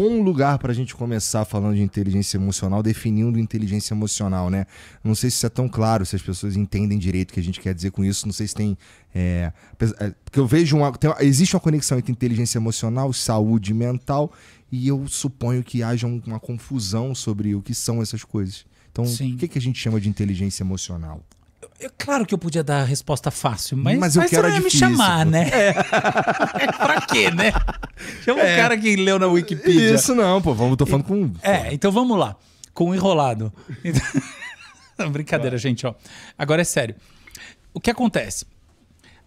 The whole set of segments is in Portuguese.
bom lugar para a gente começar falando de inteligência emocional, definindo inteligência emocional, né? Não sei se isso é tão claro, se as pessoas entendem direito o que a gente quer dizer com isso. Não sei se tem. É, é porque eu vejo uma, tem, existe uma conexão entre inteligência emocional, saúde mental, e eu suponho que haja uma confusão sobre o que são essas coisas. Então, Sim. o que, que a gente chama de inteligência emocional? Eu, é claro que eu podia dar a resposta fácil, mas, mas, eu mas quero você ia me chamar, né? É. é. pra quê, né? Chama é. o cara que leu na Wikipedia. Isso não, pô. Vamos, tô falando com. É, então vamos lá. Com o enrolado. Brincadeira, Vai. gente, ó. Agora é sério. O que acontece?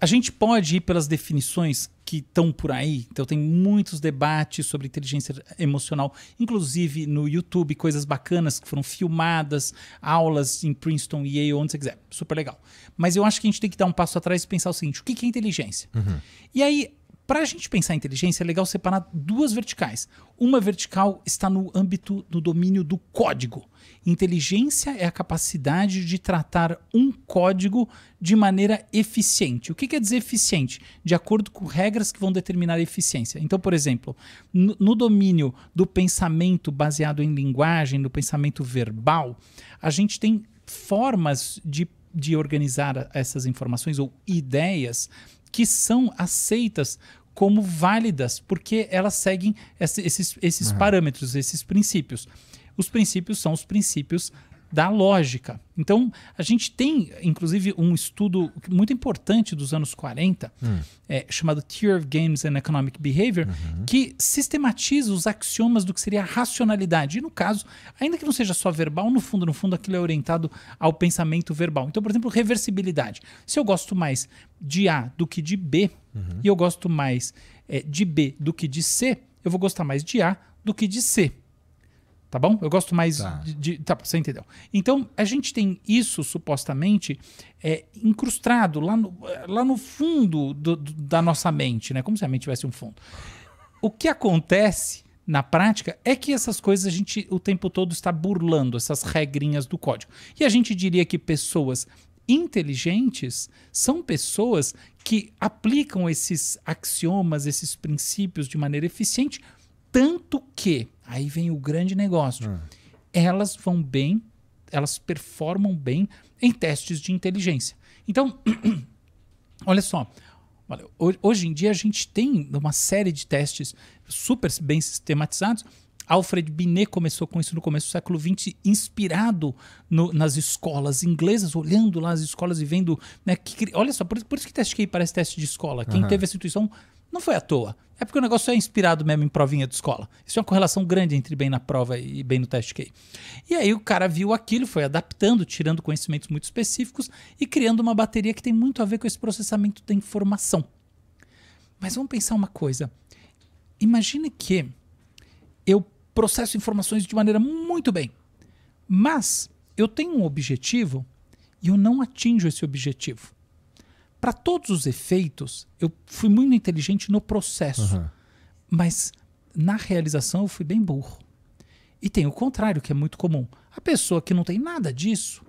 A gente pode ir pelas definições que estão por aí. Então tem muitos debates sobre inteligência emocional, inclusive no YouTube, coisas bacanas que foram filmadas, aulas em Princeton, Yale, onde você quiser. Super legal. Mas eu acho que a gente tem que dar um passo atrás e pensar o seguinte: o que é inteligência? Uhum. E aí para a gente pensar em inteligência, é legal separar duas verticais. Uma vertical está no âmbito do domínio do código. Inteligência é a capacidade de tratar um código de maneira eficiente. O que quer dizer eficiente? De acordo com regras que vão determinar a eficiência. Então, por exemplo, no domínio do pensamento baseado em linguagem, no pensamento verbal, a gente tem formas de, de organizar essas informações ou ideias que são aceitas como válidas, porque elas seguem esses, esses uhum. parâmetros, esses princípios. Os princípios são os princípios da lógica. Então, a gente tem, inclusive, um estudo muito importante dos anos 40, hum. é, chamado Theory of Games and Economic Behavior, uhum. que sistematiza os axiomas do que seria a racionalidade. E, no caso, ainda que não seja só verbal, no fundo, no fundo, aquilo é orientado ao pensamento verbal. Então, por exemplo, reversibilidade. Se eu gosto mais de A do que de B, uhum. e eu gosto mais é, de B do que de C, eu vou gostar mais de A do que de C. Tá bom? Eu gosto mais tá. De, de, Tá, você entendeu. Então, a gente tem isso supostamente é, incrustado lá no, lá no fundo do, do, da nossa mente, né? Como se a mente tivesse um fundo. O que acontece na prática é que essas coisas a gente o tempo todo está burlando essas regrinhas do código. E a gente diria que pessoas inteligentes são pessoas que aplicam esses axiomas, esses princípios de maneira eficiente, tanto que Aí vem o grande negócio. Hum. Elas vão bem, elas performam bem em testes de inteligência. Então, olha só. Hoje em dia a gente tem uma série de testes super bem sistematizados. Alfred Binet começou com isso no começo do século XX, inspirado no, nas escolas inglesas, olhando lá as escolas e vendo. Né, que, olha só, por, por isso que teste QI parece teste de escola. Quem uhum. teve essa intuição não foi à toa. É porque o negócio é inspirado mesmo em provinha de escola. Isso é uma correlação grande entre bem na prova e bem no teste QI. E aí o cara viu aquilo, foi adaptando, tirando conhecimentos muito específicos e criando uma bateria que tem muito a ver com esse processamento da informação. Mas vamos pensar uma coisa. Imagina que eu processo informações de maneira muito bem, mas eu tenho um objetivo e eu não atinjo esse objetivo. Para todos os efeitos, eu fui muito inteligente no processo, uhum. mas na realização eu fui bem burro. E tem o contrário, que é muito comum. A pessoa que não tem nada disso,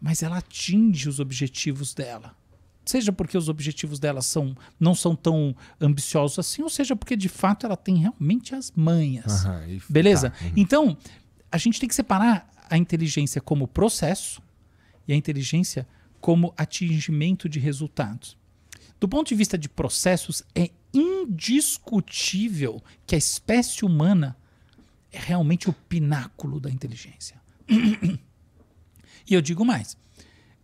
mas ela atinge os objetivos dela. Seja porque os objetivos dela são, não são tão ambiciosos assim, ou seja porque de fato ela tem realmente as manhas. Uhum, Beleza? Tá, uhum. Então, a gente tem que separar a inteligência como processo e a inteligência como como atingimento de resultados. Do ponto de vista de processos, é indiscutível que a espécie humana é realmente o pináculo da inteligência. e eu digo mais: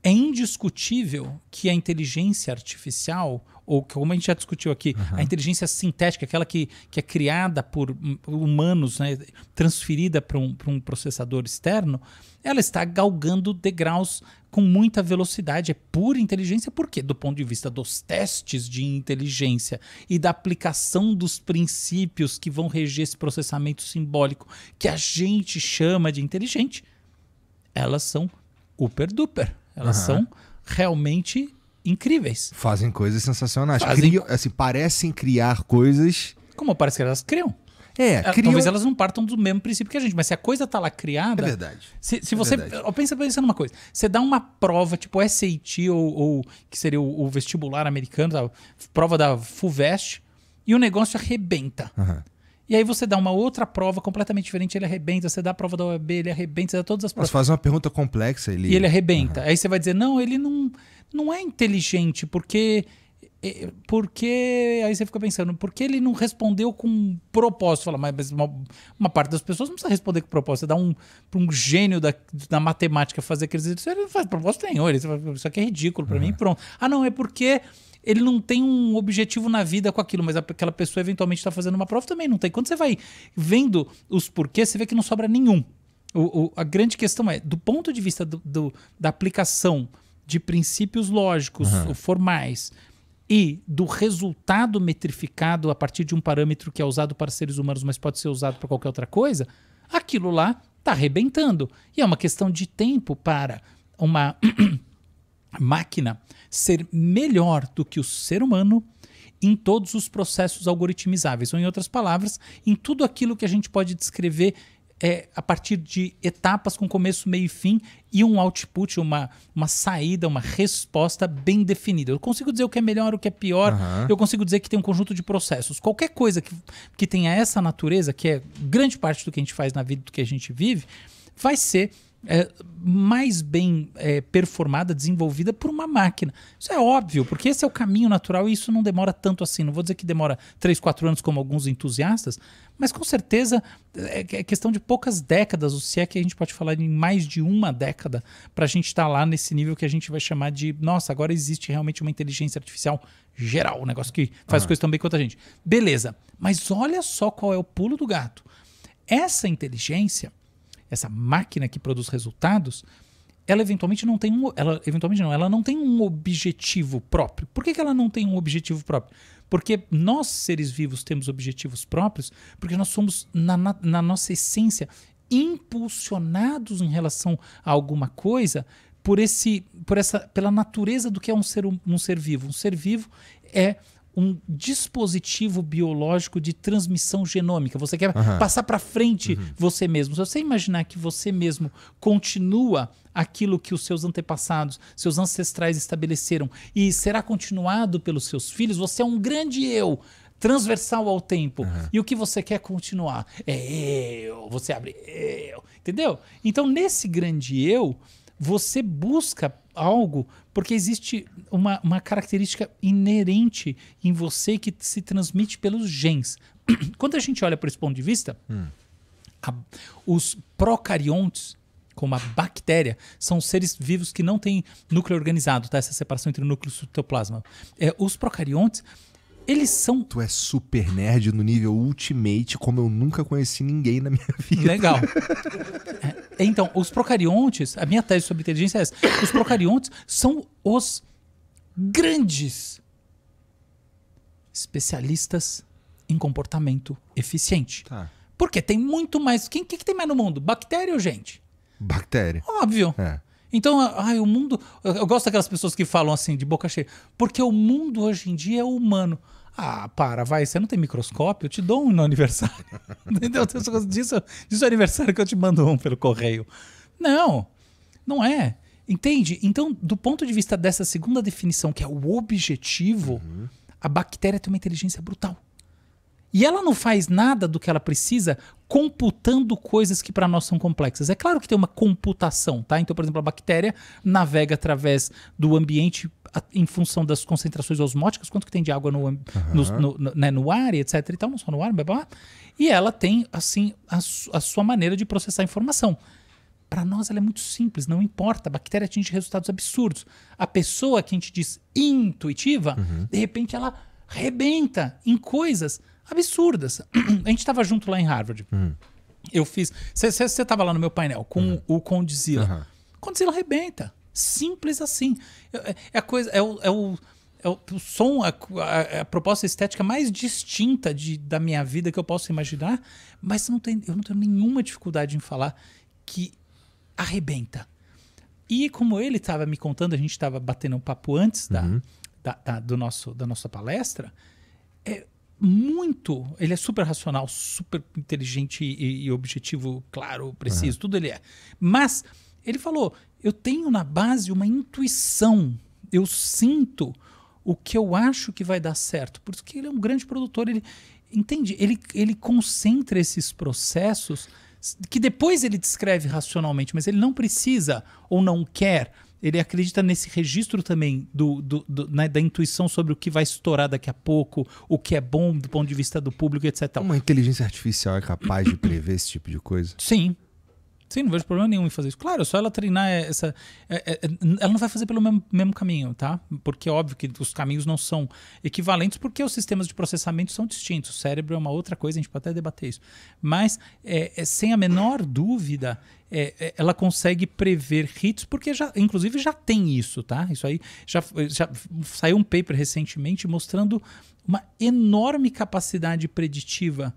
é indiscutível que a inteligência artificial ou como a gente já discutiu aqui, uhum. a inteligência sintética, aquela que, que é criada por hum, humanos, né, transferida para um, um processador externo, ela está galgando degraus com muita velocidade. É pura inteligência, porque do ponto de vista dos testes de inteligência e da aplicação dos princípios que vão reger esse processamento simbólico que a gente chama de inteligente, elas são super duper. Elas uhum. são realmente incríveis. Fazem coisas sensacionais. Fazem... Criam, assim, parecem criar coisas. Como parece que elas criam? É, é, criam... Talvez elas não partam do mesmo princípio que a gente, mas se a coisa tá lá criada. É verdade. Se, se é você. Verdade. Pensa, pensando numa coisa. Você dá uma prova, tipo SAT, ou, ou que seria o, o vestibular americano, sabe? Tá? prova da FUVEST, e o negócio arrebenta. Uhum. E aí você dá uma outra prova completamente diferente, ele arrebenta, você dá a prova da OAB, ele arrebenta, você dá todas as provas. Mas faz uma pergunta complexa ele... e ele arrebenta. Uhum. Aí você vai dizer, não, ele não, não é inteligente, porque eh, porque aí você fica pensando, por que ele não respondeu com propósito? Fala, mas uma, uma, parte das pessoas não precisa responder com propósito. Você dá um, para um gênio da, da matemática fazer aqueles exercícios, ele não faz propósito nenhum. Ele isso aqui é ridículo para uhum. mim, pronto. Ah, não, é porque ele não tem um objetivo na vida com aquilo, mas aquela pessoa eventualmente está fazendo uma prova também não tem. Quando você vai vendo os porquês, você vê que não sobra nenhum. O, o, a grande questão é, do ponto de vista do, do, da aplicação de princípios lógicos uhum. formais e do resultado metrificado a partir de um parâmetro que é usado para seres humanos, mas pode ser usado para qualquer outra coisa, aquilo lá está arrebentando. E é uma questão de tempo para uma máquina ser melhor do que o ser humano em todos os processos algoritmizáveis, ou em outras palavras, em tudo aquilo que a gente pode descrever é, a partir de etapas com começo, meio e fim e um output, uma, uma saída, uma resposta bem definida. Eu consigo dizer o que é melhor, o que é pior, uhum. eu consigo dizer que tem um conjunto de processos. Qualquer coisa que, que tenha essa natureza, que é grande parte do que a gente faz na vida, do que a gente vive, vai ser é, mais bem é, performada, desenvolvida por uma máquina. Isso é óbvio, porque esse é o caminho natural e isso não demora tanto assim. Não vou dizer que demora 3, 4 anos, como alguns entusiastas, mas com certeza é, é questão de poucas décadas, ou se é que a gente pode falar em mais de uma década, para a gente estar tá lá nesse nível que a gente vai chamar de, nossa, agora existe realmente uma inteligência artificial geral, um negócio que faz uhum. coisas tão bem quanto a gente. Beleza, mas olha só qual é o pulo do gato. Essa inteligência essa máquina que produz resultados, ela eventualmente não tem um, ela eventualmente não, ela não tem um objetivo próprio. Por que, que ela não tem um objetivo próprio? Porque nós seres vivos temos objetivos próprios, porque nós somos na, na, na nossa essência impulsionados em relação a alguma coisa por esse por essa pela natureza do que é um ser um ser vivo um ser vivo é um dispositivo biológico de transmissão genômica. Você quer uhum. passar para frente uhum. você mesmo. Se você imaginar que você mesmo continua aquilo que os seus antepassados, seus ancestrais estabeleceram e será continuado pelos seus filhos, você é um grande eu transversal ao tempo. Uhum. E o que você quer continuar? É eu. Você abre eu. Entendeu? Então, nesse grande eu, você busca algo porque existe uma, uma característica inerente em você que se transmite pelos genes. Quando a gente olha por esse ponto de vista, hum. a, os procariontes, como a bactéria, são seres vivos que não têm núcleo organizado, tá? Essa separação entre núcleo e citoplasma. É, os procariontes eles são. Tu é super nerd no nível ultimate, como eu nunca conheci ninguém na minha vida. Legal. é, então, os procariontes, a minha tese sobre inteligência é essa. Os procariontes são os grandes especialistas em comportamento eficiente. Tá. Porque tem muito mais. Quem que, que tem mais no mundo? Bactéria ou gente? Bactéria. Óbvio. É. Então, ai, o mundo. Eu gosto daquelas pessoas que falam assim, de boca cheia, porque o mundo hoje em dia é humano. Ah, para, vai, você não tem microscópio? Eu te dou um no aniversário. Entendeu? Diz é o é aniversário que eu te mando um pelo correio. Não, não é. Entende? Então, do ponto de vista dessa segunda definição, que é o objetivo, uhum. a bactéria tem uma inteligência brutal. E ela não faz nada do que ela precisa computando coisas que para nós são complexas. É claro que tem uma computação, tá? Então, por exemplo, a bactéria navega através do ambiente em função das concentrações osmóticas, quanto que tem de água no, uhum. no, no, né, no ar e etc e tal, não só no ar, blá, blá, e ela tem, assim, a, su a sua maneira de processar a informação. Para nós ela é muito simples, não importa. A bactéria atinge resultados absurdos. A pessoa que a gente diz intuitiva, uhum. de repente ela rebenta em coisas absurdas. a gente estava junto lá em Harvard. Uhum. Eu fiz. Você estava lá no meu painel com uhum. o Condzilla. Uhum. Condzilla arrebenta. Simples assim. É, é, é a coisa. É o, é o, é o, o som, a, a, a, proposta estética mais distinta de, da minha vida que eu posso imaginar, mas não tem, eu não tenho nenhuma dificuldade em falar que arrebenta. E como ele estava me contando, a gente estava batendo um papo antes da, uhum. da, da, do nosso, da nossa palestra, é, muito. Ele é super racional, super inteligente e, e objetivo, claro, preciso, é. tudo ele é. Mas ele falou: eu tenho na base uma intuição, eu sinto o que eu acho que vai dar certo. Por isso que ele é um grande produtor, ele entende, ele, ele concentra esses processos que depois ele descreve racionalmente, mas ele não precisa ou não quer ele acredita nesse registro também do, do, do né, da intuição sobre o que vai estourar daqui a pouco, o que é bom do ponto de vista do público, etc. Uma inteligência artificial é capaz de prever esse tipo de coisa? Sim, Sim, não vejo problema nenhum em fazer isso. Claro, é só ela treinar é, essa. É, ela não vai fazer pelo mesmo, mesmo caminho, tá? Porque é óbvio que os caminhos não são equivalentes, porque os sistemas de processamento são distintos. O cérebro é uma outra coisa, a gente pode até debater isso. Mas, é, é, sem a menor dúvida, é, ela consegue prever hits, porque já, inclusive já tem isso, tá? Isso aí já, já saiu um paper recentemente mostrando uma enorme capacidade preditiva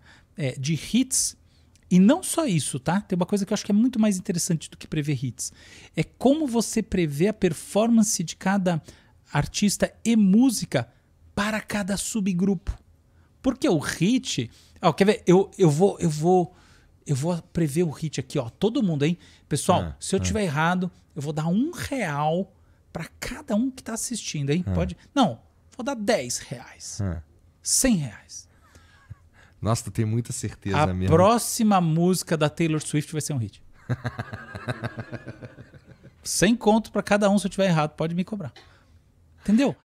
de hits e não só isso, tá? Tem uma coisa que eu acho que é muito mais interessante do que prever hits. É como você prevê a performance de cada artista e música para cada subgrupo. Porque o hit. Ó, quer ver? Eu, eu vou. Eu vou. Eu vou prever o hit aqui, ó. Todo mundo, hein? Pessoal, é, se eu é. tiver errado, eu vou dar um real para cada um que tá assistindo, hein? É. Pode? Não, vou dar 10 reais. cem 100 reais. Nossa, tu tem muita certeza a mesmo. A próxima música da Taylor Swift vai ser um hit. Sem conto para cada um se eu tiver errado, pode me cobrar. Entendeu?